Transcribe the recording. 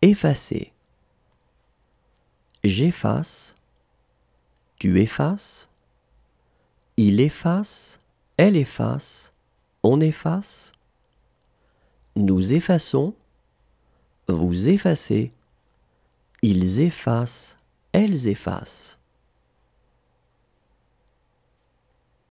Effacer. J'efface. Tu effaces. Il efface. Elle efface. On efface. Nous effaçons. Vous effacez. Ils effacent. Elles effacent.